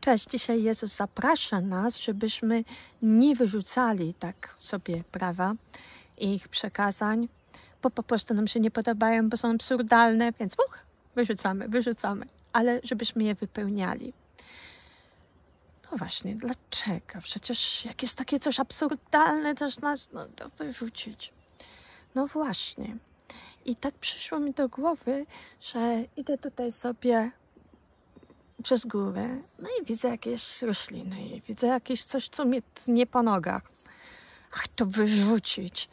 Cześć, dzisiaj Jezus zaprasza nas, żebyśmy nie wyrzucali tak sobie prawa i ich przekazań, bo po prostu nam się nie podobają, bo są absurdalne, więc uch, wyrzucamy, wyrzucamy, ale żebyśmy je wypełniali. No właśnie, dlaczego? Przecież jak jest takie coś absurdalne, też nas no, to wyrzucić. No właśnie. I tak przyszło mi do głowy, że idę tutaj sobie przez górę, no i widzę jakieś rośliny, i widzę jakieś coś, co mnie tnie po nogach. Ach, to wyrzucić.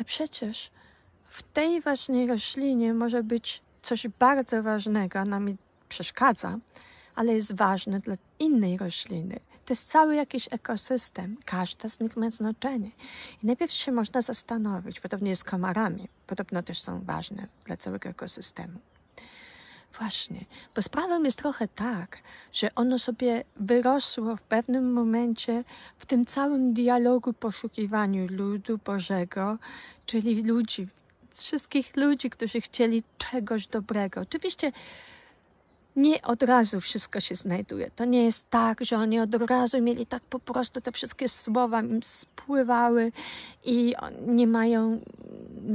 A przecież w tej właśnie roślinie może być coś bardzo ważnego, ona mi przeszkadza, ale jest ważne dla innej rośliny. To jest cały jakiś ekosystem, każda z nich ma znaczenie. I najpierw się można zastanowić, podobnie z komarami, podobno też są ważne dla całego ekosystemu. Właśnie, bo sprawą jest trochę tak, że ono sobie wyrosło w pewnym momencie w tym całym dialogu poszukiwaniu ludu Bożego, czyli ludzi, wszystkich ludzi, którzy chcieli czegoś dobrego. Oczywiście nie od razu wszystko się znajduje. To nie jest tak, że oni od razu mieli tak po prostu te wszystkie słowa im spływały i nie mają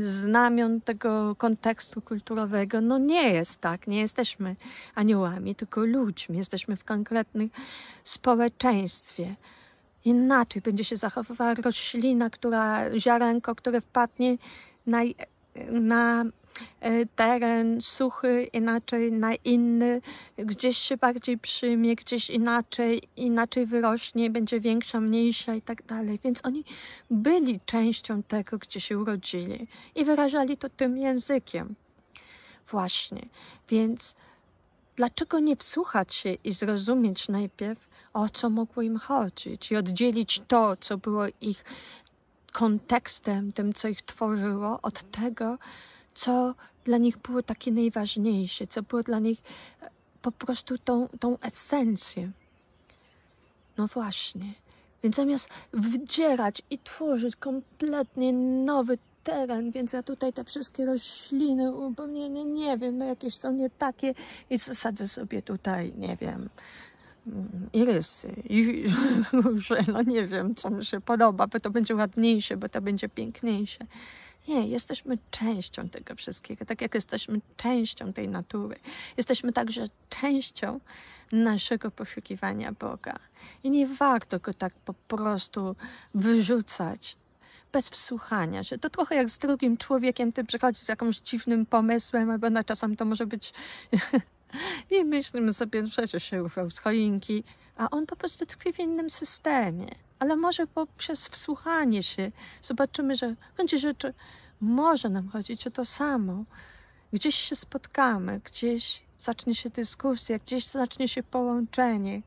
znamion tego kontekstu kulturowego. No nie jest tak, nie jesteśmy aniołami, tylko ludźmi, jesteśmy w konkretnym społeczeństwie. Inaczej będzie się zachowywała roślina, która, ziarenko, które wpadnie na, na E, teren suchy, inaczej na inny, gdzieś się bardziej przyjmie, gdzieś inaczej, inaczej wyrośnie, będzie większa, mniejsza i tak dalej. Więc oni byli częścią tego, gdzie się urodzili i wyrażali to tym językiem. Właśnie, więc dlaczego nie wsłuchać się i zrozumieć najpierw, o co mogło im chodzić i oddzielić to, co było ich kontekstem, tym, co ich tworzyło, od tego, co dla nich było takie najważniejsze, co było dla nich e, po prostu tą, tą esencję. No właśnie. Więc zamiast wdzierać i tworzyć kompletnie nowy teren, więc ja tutaj te wszystkie rośliny, upomnienie, nie wiem, no jakieś są nie takie i zasadzę sobie tutaj, nie wiem, irysy mm, i róże, no nie wiem, co mi się podoba, bo to będzie ładniejsze, bo to będzie piękniejsze. Nie, jesteśmy częścią tego wszystkiego, tak jak jesteśmy częścią tej natury. Jesteśmy także częścią naszego poszukiwania Boga. I nie warto go tak po prostu wyrzucać bez wsłuchania się. To trochę jak z drugim człowiekiem, ty przychodzisz z jakimś dziwnym pomysłem, albo na czasem to może być... I myślimy sobie, że się ufał z choinki, a on po prostu tkwi w innym systemie ale może poprzez wsłuchanie się zobaczymy, że w gruncie rzeczy może nam chodzić o to samo. Gdzieś się spotkamy, gdzieś zacznie się dyskusja, gdzieś zacznie się połączenie.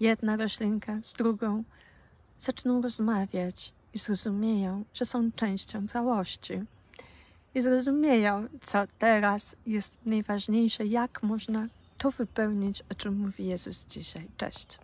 Jedna roślinka z drugą zaczną rozmawiać i zrozumieją, że są częścią całości. I zrozumieją, co teraz jest najważniejsze, jak można to wypełnić, o czym mówi Jezus dzisiaj. Cześć.